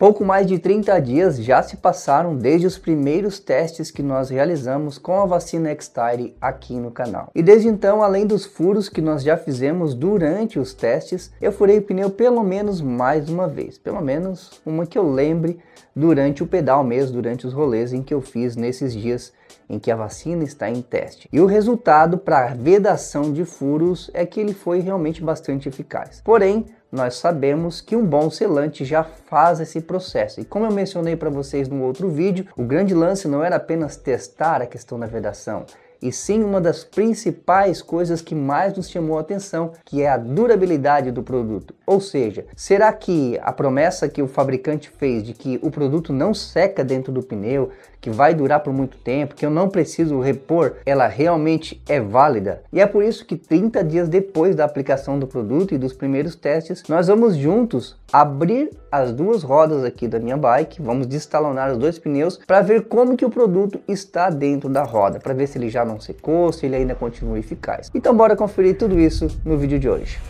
Pouco mais de 30 dias já se passaram desde os primeiros testes que nós realizamos com a vacina Xtire aqui no canal. E desde então, além dos furos que nós já fizemos durante os testes, eu furei o pneu pelo menos mais uma vez, pelo menos uma que eu lembre durante o pedal mesmo, durante os rolês em que eu fiz nesses dias em que a vacina está em teste. E o resultado para vedação de furos é que ele foi realmente bastante eficaz. Porém, nós sabemos que um bom selante já faz esse processo. E como eu mencionei para vocês no outro vídeo, o grande lance não era apenas testar a questão da vedação, e sim uma das principais coisas que mais nos chamou a atenção, que é a durabilidade do produto. Ou seja, será que a promessa que o fabricante fez de que o produto não seca dentro do pneu, que vai durar por muito tempo, que eu não preciso repor, ela realmente é válida? E é por isso que 30 dias depois da aplicação do produto e dos primeiros testes, nós vamos juntos abrir as duas rodas aqui da minha bike, vamos destalonar os dois pneus para ver como que o produto está dentro da roda, para ver se ele já não secou, se ele ainda continua eficaz. Então bora conferir tudo isso no vídeo de hoje.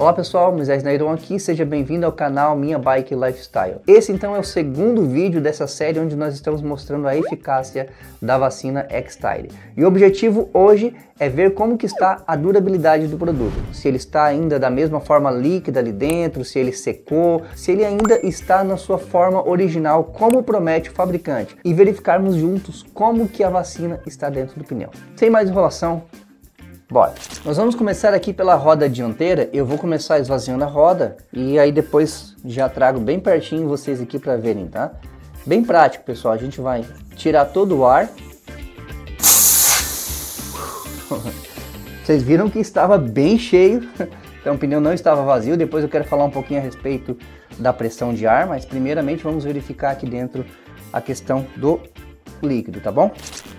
Olá pessoal, Moisés Nairon é aqui, seja bem-vindo ao canal Minha Bike Lifestyle. Esse então é o segundo vídeo dessa série onde nós estamos mostrando a eficácia da vacina X-Tide. E o objetivo hoje é ver como que está a durabilidade do produto, se ele está ainda da mesma forma líquida ali dentro, se ele secou, se ele ainda está na sua forma original como promete o fabricante e verificarmos juntos como que a vacina está dentro do pneu. Sem mais enrolação, Bora. Nós vamos começar aqui pela roda dianteira. Eu vou começar esvaziando a roda e aí depois já trago bem pertinho vocês aqui para verem, tá? Bem prático, pessoal. A gente vai tirar todo o ar. Vocês viram que estava bem cheio, então o pneu não estava vazio. Depois eu quero falar um pouquinho a respeito da pressão de ar, mas primeiramente vamos verificar aqui dentro a questão do líquido, tá bom?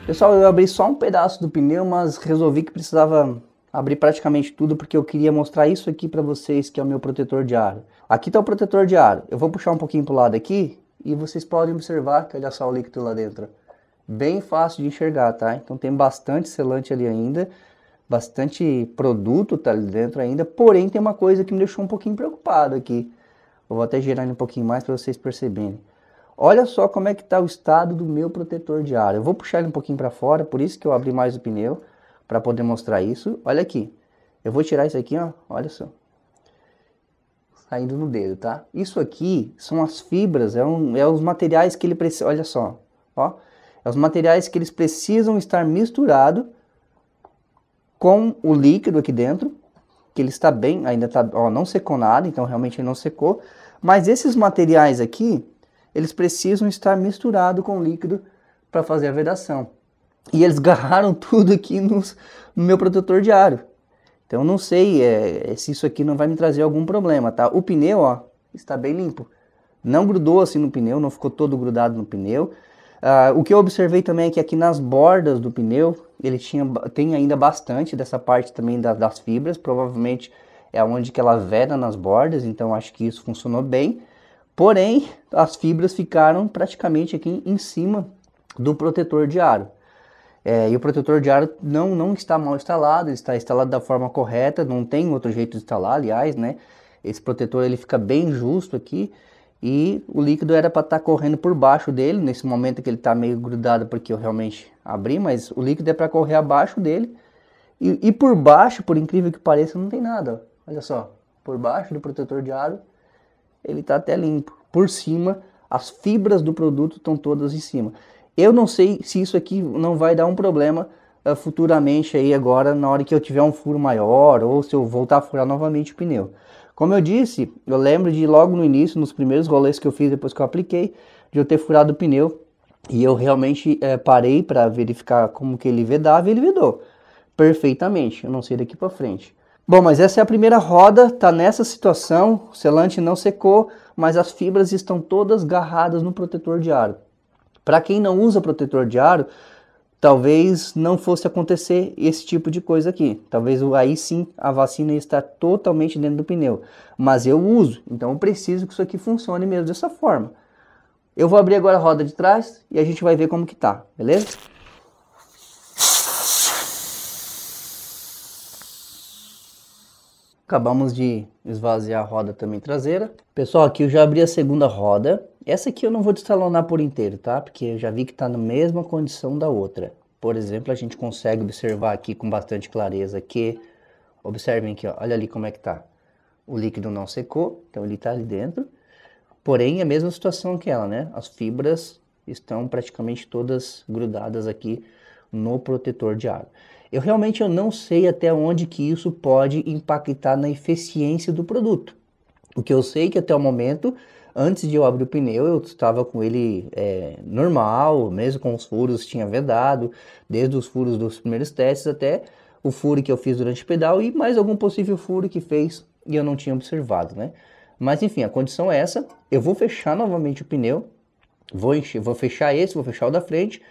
Pessoal, eu abri só um pedaço do pneu, mas resolvi que precisava abrir praticamente tudo porque eu queria mostrar isso aqui para vocês, que é o meu protetor de aro. Aqui está o protetor de aro. Eu vou puxar um pouquinho para o lado aqui e vocês podem observar que olha só o líquido lá dentro. Bem fácil de enxergar, tá? Então tem bastante selante ali ainda, bastante produto tá ali dentro ainda, porém tem uma coisa que me deixou um pouquinho preocupado aqui. Eu vou até girar ele um pouquinho mais para vocês perceberem. Olha só como é que está o estado do meu protetor de ar. Eu vou puxar ele um pouquinho para fora, por isso que eu abri mais o pneu, para poder mostrar isso. Olha aqui. Eu vou tirar isso aqui, ó. Olha só. Saindo no dedo, tá? Isso aqui são as fibras, é, um, é os materiais que ele precisa... Olha só, ó. É os materiais que eles precisam estar misturado com o líquido aqui dentro, que ele está bem, ainda está, ó, não secou nada, então realmente não secou. Mas esses materiais aqui, eles precisam estar misturado com líquido para fazer a vedação. E eles agarraram tudo aqui nos, no meu protetor diário. Então não sei é, é, se isso aqui não vai me trazer algum problema, tá? O pneu, ó, está bem limpo. Não grudou assim no pneu, não ficou todo grudado no pneu. Uh, o que eu observei também é que aqui nas bordas do pneu, ele tinha, tem ainda bastante dessa parte também da, das fibras, provavelmente é onde que ela veda nas bordas, então acho que isso funcionou bem. Porém, as fibras ficaram praticamente aqui em cima do protetor de aro. É, e o protetor de aro não, não está mal instalado, ele está instalado da forma correta, não tem outro jeito de instalar, aliás, né? Esse protetor ele fica bem justo aqui e o líquido era para estar tá correndo por baixo dele, nesse momento que ele está meio grudado porque eu realmente abri, mas o líquido é para correr abaixo dele. E, e por baixo, por incrível que pareça, não tem nada, olha só, por baixo do protetor de aro ele está até limpo. Por cima, as fibras do produto estão todas em cima. Eu não sei se isso aqui não vai dar um problema uh, futuramente aí agora, na hora que eu tiver um furo maior, ou se eu voltar a furar novamente o pneu. Como eu disse, eu lembro de logo no início, nos primeiros rolês que eu fiz depois que eu apliquei, de eu ter furado o pneu, e eu realmente é, parei para verificar como que ele vedava, e ele vedou perfeitamente, eu não sei daqui para frente. Bom, mas essa é a primeira roda, tá nessa situação, o selante não secou, mas as fibras estão todas garradas no protetor de aro. Para quem não usa protetor de aro, talvez não fosse acontecer esse tipo de coisa aqui. Talvez aí sim a vacina está totalmente dentro do pneu. Mas eu uso, então eu preciso que isso aqui funcione mesmo dessa forma. Eu vou abrir agora a roda de trás e a gente vai ver como que tá, beleza? Acabamos de esvaziar a roda também traseira. Pessoal, aqui eu já abri a segunda roda. Essa aqui eu não vou destalonar por inteiro, tá? Porque eu já vi que está na mesma condição da outra. Por exemplo, a gente consegue observar aqui com bastante clareza que... Observem aqui, ó, olha ali como é que tá. O líquido não secou, então ele está ali dentro. Porém, é a mesma situação que ela, né? As fibras estão praticamente todas grudadas aqui no protetor de água. Eu realmente eu não sei até onde que isso pode impactar na eficiência do produto. O que eu sei que até o momento, antes de eu abrir o pneu, eu estava com ele é, normal, mesmo com os furos tinha vedado, desde os furos dos primeiros testes até o furo que eu fiz durante o pedal e mais algum possível furo que fez e eu não tinha observado, né? Mas enfim, a condição é essa. Eu vou fechar novamente o pneu, vou encher, vou fechar esse, vou fechar o da frente,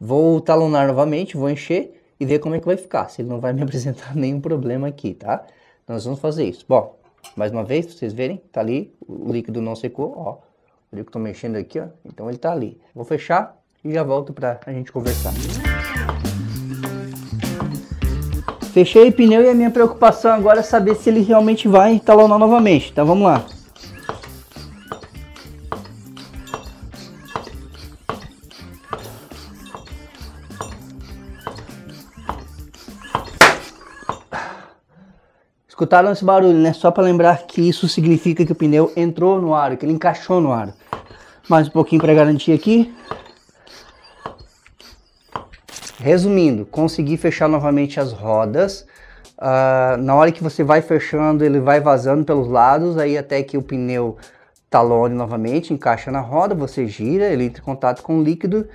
vou talonar novamente, vou encher e ver como é que vai ficar, se ele não vai me apresentar nenhum problema aqui, tá? Nós vamos fazer isso. Bom, mais uma vez, vocês verem, tá ali, o líquido não secou, ó. O líquido tô mexendo aqui, ó, então ele tá ali. Vou fechar e já volto pra a gente conversar. Fechei o pneu e a minha preocupação agora é saber se ele realmente vai entalonar novamente. Então vamos lá. Escutaram esse barulho, né? Só para lembrar que isso significa que o pneu entrou no aro, que ele encaixou no aro. Mais um pouquinho para garantir aqui. Resumindo, consegui fechar novamente as rodas. Uh, na hora que você vai fechando, ele vai vazando pelos lados, aí até que o pneu talone tá novamente, encaixa na roda, você gira, ele entra em contato com o líquido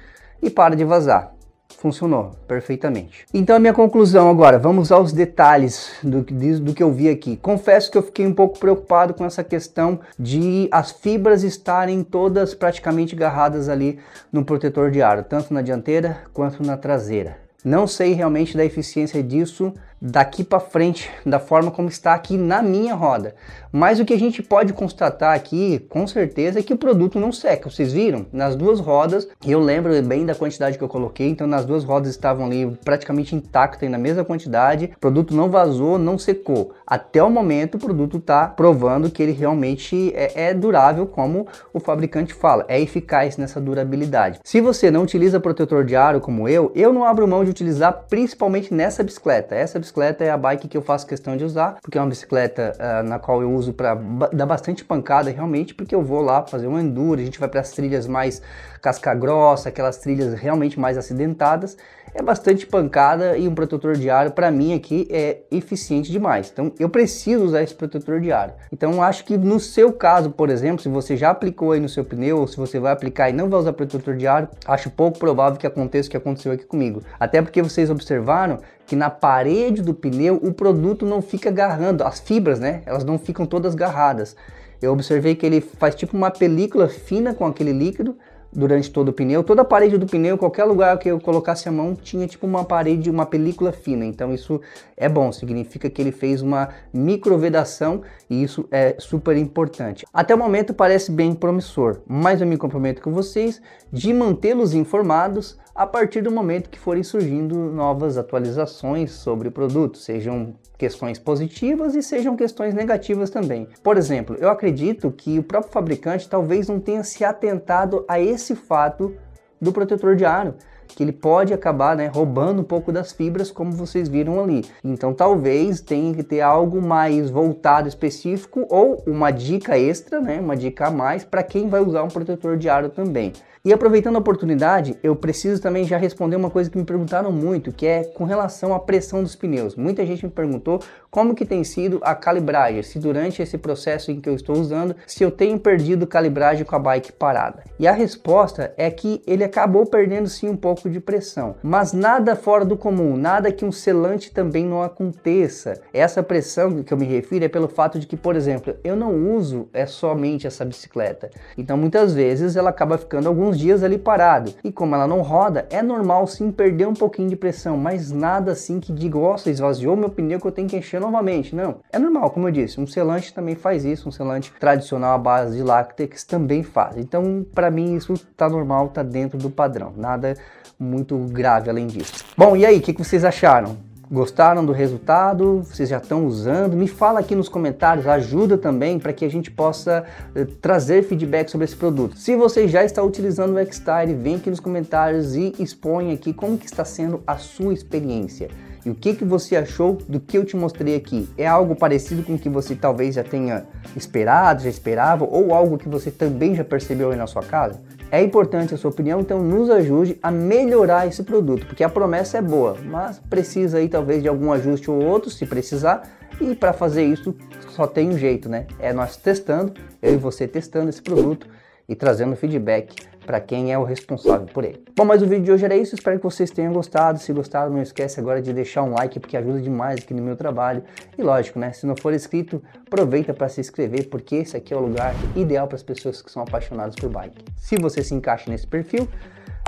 e para de vazar funcionou perfeitamente. Então a minha conclusão agora, vamos aos detalhes do, do que eu vi aqui. Confesso que eu fiquei um pouco preocupado com essa questão de as fibras estarem todas praticamente agarradas ali no protetor de aro, tanto na dianteira quanto na traseira. Não sei realmente da eficiência disso daqui para frente, da forma como está aqui na minha roda. Mas o que a gente pode constatar aqui, com certeza, é que o produto não seca. Vocês viram? Nas duas rodas, eu lembro bem da quantidade que eu coloquei, então nas duas rodas estavam ali praticamente intactas, na mesma quantidade, o produto não vazou, não secou. Até o momento, o produto está provando que ele realmente é, é durável, como o fabricante fala, é eficaz nessa durabilidade. Se você não utiliza protetor de aro como eu, eu não abro mão de utilizar principalmente nessa bicicleta. Essa bicicleta bicicleta é a bike que eu faço questão de usar, porque é uma bicicleta uh, na qual eu uso para dar bastante pancada realmente, porque eu vou lá fazer um enduro, a gente vai para as trilhas mais casca grossa, aquelas trilhas realmente mais acidentadas, é bastante pancada e um protetor diário para mim aqui é eficiente demais. Então eu preciso usar esse protetor diário Então acho que no seu caso, por exemplo, se você já aplicou aí no seu pneu ou se você vai aplicar e não vai usar protetor diário acho pouco provável que aconteça o que aconteceu aqui comigo. Até porque vocês observaram que na parede do pneu o produto não fica agarrando, as fibras, né? Elas não ficam todas agarradas. Eu observei que ele faz tipo uma película fina com aquele líquido durante todo o pneu. Toda a parede do pneu, qualquer lugar que eu colocasse a mão, tinha tipo uma parede, uma película fina. Então isso é bom, significa que ele fez uma microvedação e isso é super importante. Até o momento parece bem promissor, mas eu me comprometo com vocês de mantê-los informados a partir do momento que forem surgindo novas atualizações sobre o produto, sejam questões positivas e sejam questões negativas também. Por exemplo, eu acredito que o próprio fabricante talvez não tenha se atentado a esse fato do protetor de aro, que ele pode acabar né, roubando um pouco das fibras, como vocês viram ali. Então talvez tenha que ter algo mais voltado específico ou uma dica extra, né, uma dica a mais para quem vai usar um protetor de aro também. E aproveitando a oportunidade, eu preciso também já responder uma coisa que me perguntaram muito, que é com relação à pressão dos pneus. Muita gente me perguntou como que tem sido a calibragem, se durante esse processo em que eu estou usando, se eu tenho perdido calibragem com a bike parada. E a resposta é que ele acabou perdendo sim um pouco de pressão, mas nada fora do comum, nada que um selante também não aconteça. Essa pressão que eu me refiro é pelo fato de que, por exemplo, eu não uso é somente essa bicicleta. Então muitas vezes ela acaba ficando alguns dias ali parado. E como ela não roda, é normal sim perder um pouquinho de pressão, mas nada assim que diga, nossa, esvaziou meu pneu que eu tenho que encher novamente. Não, é normal, como eu disse, um selante também faz isso, um selante tradicional à base de láctex também faz. Então, para mim, isso tá normal, tá dentro do padrão, nada muito grave além disso. Bom, e aí, o que, que vocês acharam? Gostaram do resultado? Vocês já estão usando? Me fala aqui nos comentários, ajuda também para que a gente possa eh, trazer feedback sobre esse produto. Se você já está utilizando o X Style, vem aqui nos comentários e expõe aqui como que está sendo a sua experiência. E o que, que você achou do que eu te mostrei aqui? É algo parecido com o que você talvez já tenha esperado, já esperava, ou algo que você também já percebeu aí na sua casa? É importante a sua opinião, então nos ajude a melhorar esse produto, porque a promessa é boa, mas precisa aí talvez de algum ajuste ou outro, se precisar, e para fazer isso só tem um jeito, né? É nós testando, eu e você testando esse produto e trazendo feedback para quem é o responsável por ele. Bom, mas o vídeo de hoje era isso, espero que vocês tenham gostado. Se gostaram, não esquece agora de deixar um like, porque ajuda demais aqui no meu trabalho. E lógico, né, se não for inscrito, aproveita para se inscrever, porque esse aqui é o lugar ideal para as pessoas que são apaixonadas por bike. Se você se encaixa nesse perfil,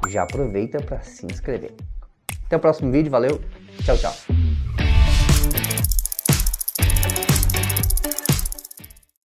já aproveita para se inscrever. Até o próximo vídeo, valeu, tchau, tchau.